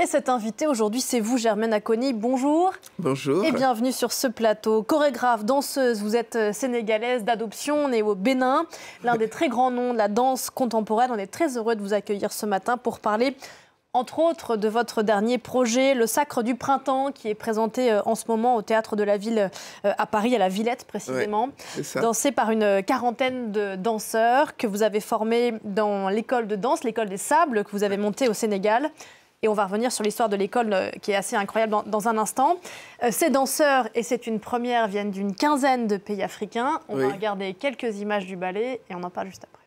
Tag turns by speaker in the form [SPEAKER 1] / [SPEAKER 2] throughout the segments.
[SPEAKER 1] Et cet invité aujourd'hui, c'est vous, Germaine Aconi. Bonjour.
[SPEAKER 2] Bonjour. Et bienvenue
[SPEAKER 1] sur ce plateau. Chorégraphe, danseuse, vous êtes euh, sénégalaise d'adoption, née au Bénin, l'un des très grands noms de la danse contemporaine. On est très heureux de vous accueillir ce matin pour parler entre autres de votre dernier projet, Le Sacre du Printemps, qui est présenté euh, en ce moment au Théâtre de la Ville euh, à Paris, à la Villette précisément, dansé par une quarantaine de danseurs que vous avez formés dans l'école de danse, l'école des sables, que vous avez montée au Sénégal. Et on va revenir sur l'histoire de l'école euh, qui est assez incroyable dans, un instant. Euh, ces danseurs, et c'est une première, viennent d'une quinzaine de pays africains. On va regarder quelques images du ballet et on en parle juste après.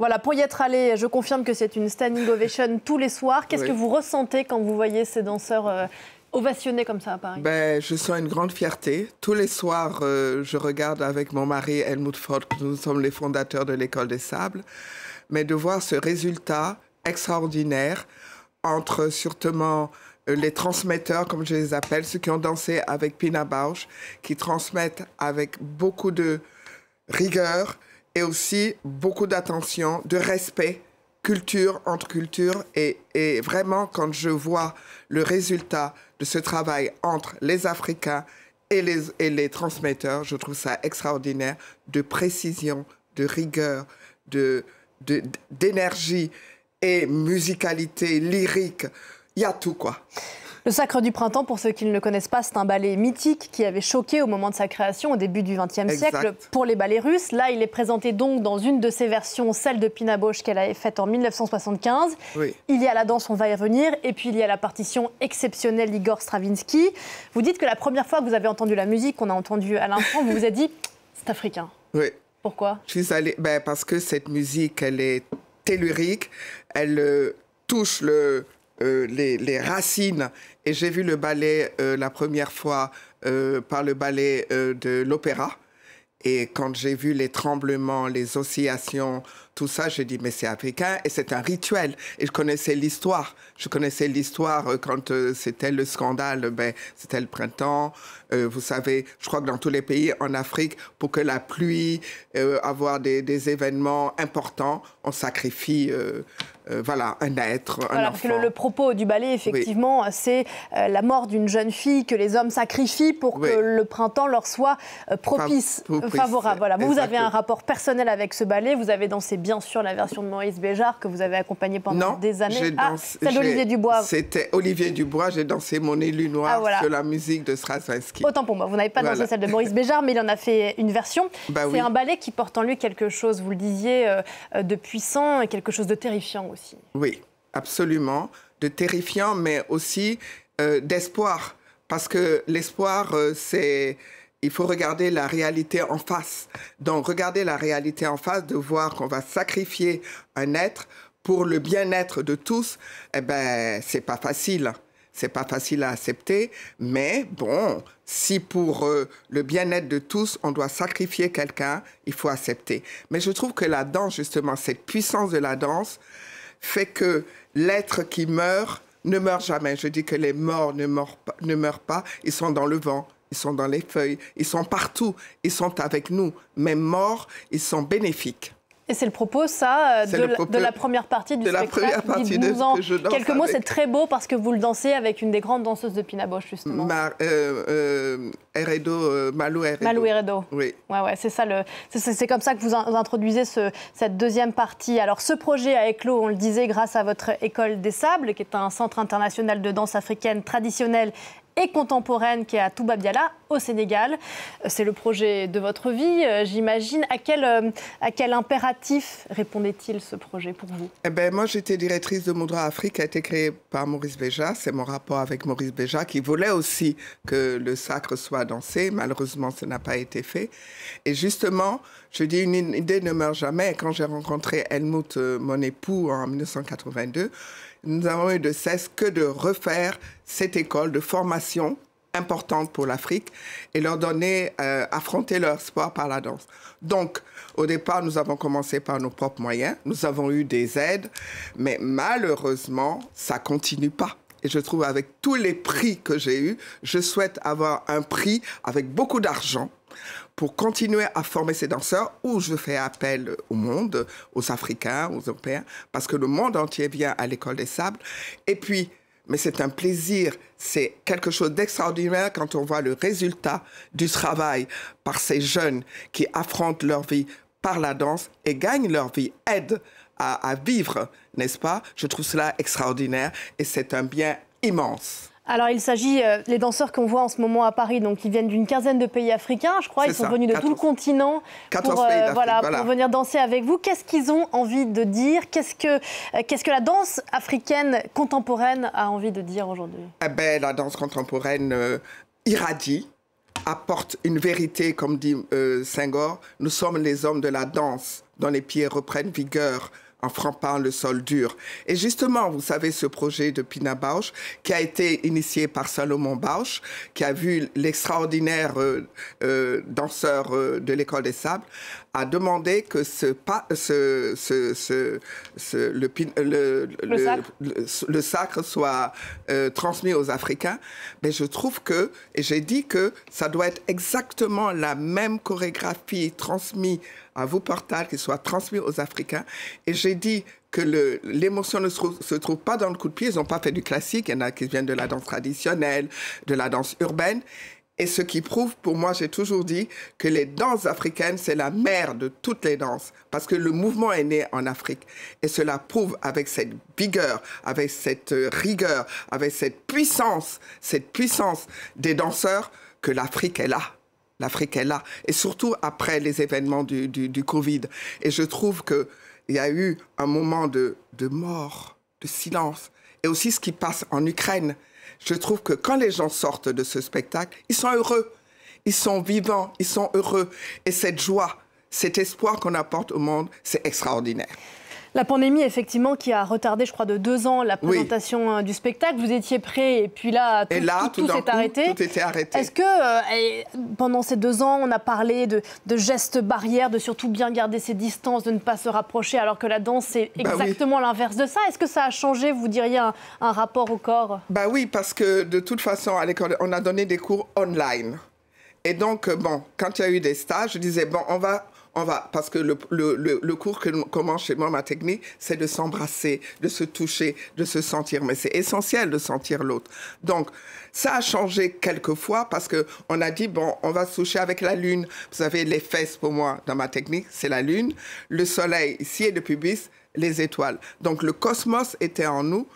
[SPEAKER 1] Voilà, pour y être allé, je confirme que c'est une standing ovation tous les soirs. Qu'est-ce que vous ressentez quand vous voyez ces danseurs euh, ovationnés comme ça à Paris
[SPEAKER 2] ben, Je sens une grande fierté. Tous les soirs, euh, je regarde avec mon mari Helmut Ford, nous sommes les fondateurs de l'École des Sables. Mais de voir ce résultat extraordinaire entre sûrement, euh, les transmetteurs, comme je les appelle, ceux qui ont dansé avec Pina Bausch, qui transmettent avec beaucoup de rigueur, et aussi beaucoup d'attention, de respect, culture entre culture. Et, et, vraiment, quand je vois le résultat de ce travail entre les Africains et les, et les transmetteurs, je trouve ça extraordinaire de précision, de rigueur, de, d'énergie et musicalité lyrique. Il y a tout, quoi.
[SPEAKER 1] Le Sacre du Printemps, pour ceux qui ne le connaissent pas, c'est un ballet mythique qui avait choqué au moment de sa création, au début du XXe siècle, pour les ballets russes. Là, il est présenté donc dans une de ses versions, celle de Pina Bausch qu'elle avait faite en 1975. Il y a la danse On va y revenir, et puis il y a la partition exceptionnelle d'Igor Stravinsky. Vous dites que la première fois que vous avez entendu la musique, qu'on a entendu à l'instant, vous vous êtes dit, c'est africain.
[SPEAKER 2] Oui. Pourquoi Je suis allée, ben parce que cette musique, elle est tellurique, elle euh, touche le, euh, les, racines. Et j'ai vu le ballet euh, la première fois euh, par le ballet de l'opéra. Et quand j'ai vu les tremblements, les oscillations, tout ça, j'ai dit, mais c'est africain et c'est un rituel. Et je connaissais l'histoire. Je connaissais l'histoire euh, quand euh, c'était le scandale, ben, c'était le printemps. Euh, vous savez, je crois que dans tous les pays en Afrique, pour que la pluie, avoir des, événements importants, on sacrifie. voilà, un être, un enfant. que le, propos du ballet, effectivement, c'est la mort d'une jeune fille que les hommes sacrifient
[SPEAKER 1] pour que le printemps leur soit propice, favorable. Voilà. Vous, avez un rapport personnel avec ce ballet, vous avez dansé bien sûr la version de Maurice Béjart que vous avez accompagnée pendant des années. Ah, celle d'Olivier Dubois. C'était
[SPEAKER 2] Olivier Dubois, j'ai dansé Mon élu noir ah, sur la musique de Straczynski.
[SPEAKER 1] Autant pour moi, vous n'avez pas dansé celle de Maurice Béjart, mais il en a fait une version. Bah c'est un ballet qui porte en lui quelque chose, vous le disiez, euh, euh, de puissant et quelque chose de terrifiant aussi.
[SPEAKER 2] Oui, absolument. De terrifiant, mais aussi euh, d'espoir. Parce que l'espoir, c'est il faut regarder la réalité en face. Donc, regarder la réalité en face, de voir qu'on va sacrifier un être pour le bien-être de tous, eh ben, c'est pas facile. C'est pas facile à accepter, mais bon, si pour euh, le bien-être de tous, on doit sacrifier quelqu'un, il faut accepter. Mais je trouve que la danse, justement, cette puissance de la danse fait que l'être qui meurt ne meurt jamais. Je dis que les morts ne meurent pas ils sont dans le vent, ils sont dans les feuilles, ils sont partout, ils sont avec nous, même morts, ils sont bénéfiques.
[SPEAKER 1] Et c'est le propos, ça, euh, de, la, première partie du de La première partie de Quelques mots, c'est très beau parce que vous le dansez avec une des grandes danseuses de Pinaboche, justement. Ma,
[SPEAKER 2] euh, euh, Malou Eredo. Malou Oui.
[SPEAKER 1] Ouais, ouais, c'est ça. c'est, comme ça que vous, introduisez ce, cette deuxième partie. Alors, ce projet a éclos, on le disait, grâce à votre école des sables, qui est un centre international de danse africaine traditionnelle et contemporaine qui est à Toubabiala au Sénégal. C'est le projet de votre vie, euh, j'imagine. Euh, à quel, impératif répondait-il ce projet pour vous
[SPEAKER 2] eh ben, Moi, j'étais directrice de Moudra Afrique, qui a été créée par Maurice Béja. C'est mon rapport avec Maurice Béja qui voulait aussi que le sacre soit dansé. Malheureusement, ce n'a pas été fait. Et justement, je dis une idée ne meurt jamais. Quand j'ai rencontré Helmut, euh, mon époux, en 1982, nous avons eu de cesse que de refaire cette école de formation importante pour l'Afrique et leur donner, euh, affronter leur espoir par la danse. Donc, au départ, nous avons commencé par nos propres moyens, nous avons eu des aides, mais malheureusement, ça continue pas. Et je trouve avec tous les prix que j'ai eus, je souhaite avoir un prix avec beaucoup d'argent pour continuer à former ces danseurs où je fais appel au monde, aux Africains, aux Européens, parce que le monde entier vient à l'école des sables. Et puis, mais c'est un plaisir, c'est quelque chose d'extraordinaire quand on voit le résultat du travail par ces jeunes qui affrontent leur vie par la danse et gagnent leur vie, aident à, à vivre, n'est-ce pas Je trouve cela extraordinaire et c'est un bien immense.
[SPEAKER 1] Alors, il s'agit les euh, danseurs qu'on voit en ce moment à Paris, donc ils viennent d'une quinzaine de pays africains, je crois. Ils sont venus de tout le continent euh, pour, venir danser avec vous. Qu'est-ce qu'ils ont envie de dire euh, qu'est-ce que, la danse africaine contemporaine a envie de dire aujourd'hui
[SPEAKER 2] eh ben, La danse contemporaine irradie, apporte une vérité, comme dit Senghor. Nous sommes les hommes de la danse, dont les pieds reprennent vigueur en frappant le sol dur. Et justement, vous savez, ce projet de Pina Bausch, qui a été initié par Salomon Bausch, qui a vu l'extraordinaire euh, euh, danseur euh, de l'École des Sables, a demandé que ce, pas, ce, ce, ce, le, le, le, sacre. le, sacre. soit euh, transmis aux Africains. Mais je trouve que, et j'ai dit que ça doit être exactement la même chorégraphie transmise à vos portales qui soit transmis aux Africains. Et j'ai dit que l'émotion ne se trouve, se trouve, pas dans le coup de pied. Ils n'ont pas fait du classique. Il y en a qui viennent de la danse traditionnelle, de la danse urbaine. Et ce qui prouve, pour moi, j'ai toujours dit que les danses africaines, c'est la mère de toutes les danses, parce que le mouvement est né en Afrique. Et cela prouve avec cette vigueur, avec cette euh, rigueur, avec cette puissance, cette puissance des danseurs, que l'Afrique est là. L'Afrique est là. Et surtout après les événements du, Covid. Et je trouve qu'il y a eu un moment de, de mort, de silence. Et aussi ce qui passe en Ukraine je trouve que quand les gens sortent de ce spectacle, ils sont heureux, ils sont vivants, ils sont heureux. Et cette joie, cet espoir qu'on apporte au monde, c'est extraordinaire.
[SPEAKER 1] La pandémie, effectivement, qui a retardé, je crois, de deux ans la présentation euh, du spectacle. Vous étiez prêt et puis là, tout, et s'est arrêté. arrêté. Est-ce que euh, pendant ces deux ans, on a parlé de, gestes barrières, de surtout bien garder ses distances, de ne pas se rapprocher, alors que la danse, c'est bah exactement l'inverse de ça Est-ce que ça a changé, vous diriez, un, un rapport au corps
[SPEAKER 2] Bah oui, parce que de toute façon, à l'école, on a donné des cours online. Et donc, euh, bon, quand il y a eu des stages, je disais, bon, on va on va, parce que le, cours que commence chez moi ma technique, c'est de s'embrasser, de se toucher, de se sentir. Mais c'est essentiel de sentir l'autre. Donc, ça a changé quelquefois parce que on a dit bon, on va se toucher avec la lune. Vous savez, les fesses pour moi dans ma technique, c'est la lune. Le soleil ici et le pubis, les étoiles. Donc le cosmos était en nous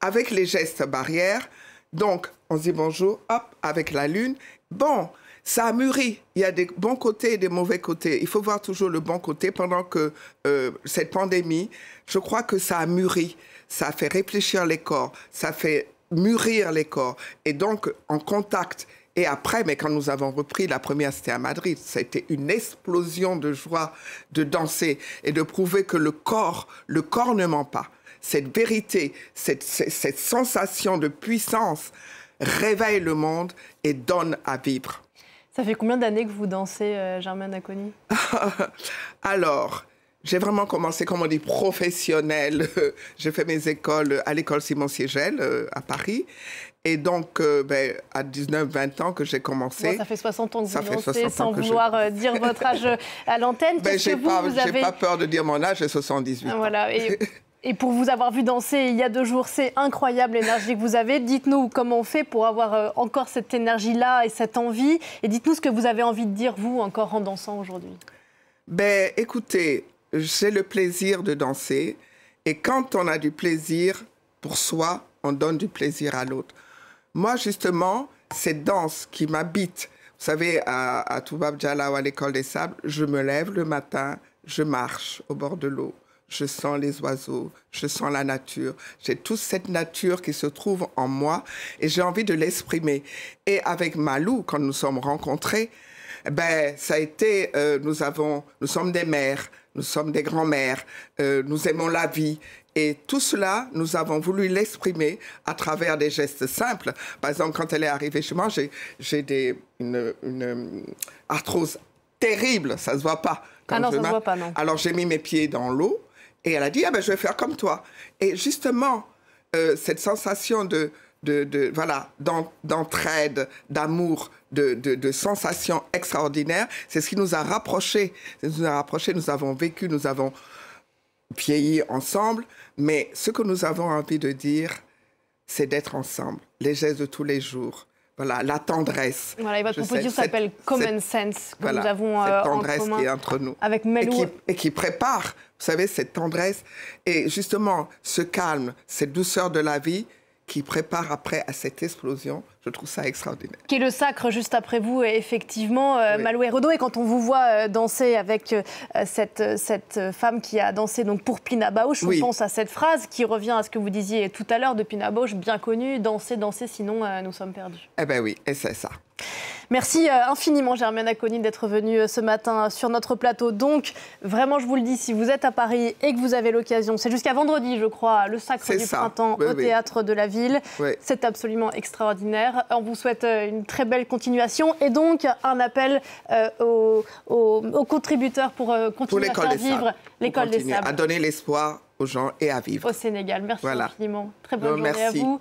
[SPEAKER 2] avec les gestes barrières. Donc on se dit bonjour, hop, avec la lune. Bon, ça a mûri. Il y a des bons côtés et des mauvais côtés. Il faut voir toujours le bon côté pendant que euh, cette pandémie, je crois que ça a mûri. Ça a fait réfléchir les corps, ça fait mûrir les corps. Et donc, en contact. Et après, mais quand nous avons repris, la première, c'était à Madrid. Ça a une explosion de joie de danser et de prouver que le corps, le corps ne ment pas. Cette vérité, cette sensation de puissance réveille le monde et donne à vivre.
[SPEAKER 1] Ça fait combien d'années que vous dansez, euh, Germaine Aconi
[SPEAKER 2] Alors, j'ai vraiment commencé, comme on dit, professionnelle. j'ai fait mes écoles à l'école Simon Siegel euh, à Paris. Et donc, euh, ben, à 19-20 ans que j'ai commencé. ça fait
[SPEAKER 1] 60 ans que vous dansez sans vouloir dire votre âge à l'antenne. Ben, j'ai pas, pas
[SPEAKER 2] peur de dire mon âge, j'ai 78 ans.
[SPEAKER 1] Voilà. Et pour vous avoir vu danser il y a deux jours, c'est incroyable l'énergie que vous avez. Dites-nous comment on fait pour avoir euh, encore cette énergie-là et cette envie. Et dites-nous ce que vous avez envie de dire, vous, encore en dansant aujourd'hui.
[SPEAKER 2] Ben, écoutez, j'ai le plaisir de danser. Et quand on a du plaisir pour soi, on donne du plaisir à l'autre. Moi, justement, cette danse qui m'habite, vous savez, à, à Toubab Djala ou à l'école des sables, je me lève le matin, je marche au bord de l'eau je sens les oiseaux, je sens la nature. J'ai toute cette nature qui se trouve en moi et j'ai envie de l'exprimer. Et avec Malou, quand nous sommes rencontrés, ben, ça a été, euh, nous avons, nous sommes des mères, nous sommes des grands-mères, euh, nous aimons la vie. Et tout cela, nous avons voulu l'exprimer à travers des gestes simples. Par exemple, quand elle est arrivée chez moi, j'ai une, une arthrose terrible, ça se voit pas. ah non, ça se voit pas, non. Alors j'ai mis mes pieds dans l'eau et elle a dit, ah ben, je vais faire comme toi. Et justement, euh, cette sensation de, de, d'entraide, d'amour, de, sensation de, c'est ce qui nous a rapprochés. nous a rapprochés, nous avons vécu, nous avons vieilli ensemble, mais ce que nous avons envie de dire, c'est d'être ensemble, les gestes de tous les jours, voilà, la tendresse.
[SPEAKER 1] Voilà, et votre proposition s'appelle Common Sense, que nous avons euh, entre
[SPEAKER 2] nous. Avec Melou. et qui, prépare, vous savez, cette tendresse et justement ce calme, cette douceur de la vie qui prépare après à cette explosion je trouve ça extraordinaire.
[SPEAKER 1] Qui est le sacre juste après vous, effectivement, euh, Maloué Et quand on vous voit euh, danser avec euh, cette, cette femme qui a dansé donc pour Pina Bausch, on pense à cette phrase qui revient à ce que vous disiez tout à l'heure de Pina Bausch, bien connue, danser, danser, sinon nous sommes perdus.
[SPEAKER 2] Eh bien oui, et c'est ça.
[SPEAKER 1] Merci infiniment, Germaine Aconi, d'être venue ce matin sur notre plateau. Donc, vraiment, je vous le dis, si vous êtes à Paris et que vous avez l'occasion, c'est jusqu'à vendredi, je crois, le Sacre du Printemps au Théâtre de la Ville. C'est absolument extraordinaire. On vous souhaite euh, une très belle continuation et donc un appel euh, aux, contributeurs pour euh, continuer à vivre l'école des sables. À
[SPEAKER 2] donner l'espoir aux gens et à vivre. Au Sénégal. Merci infiniment.
[SPEAKER 1] Très bonne journée à vous.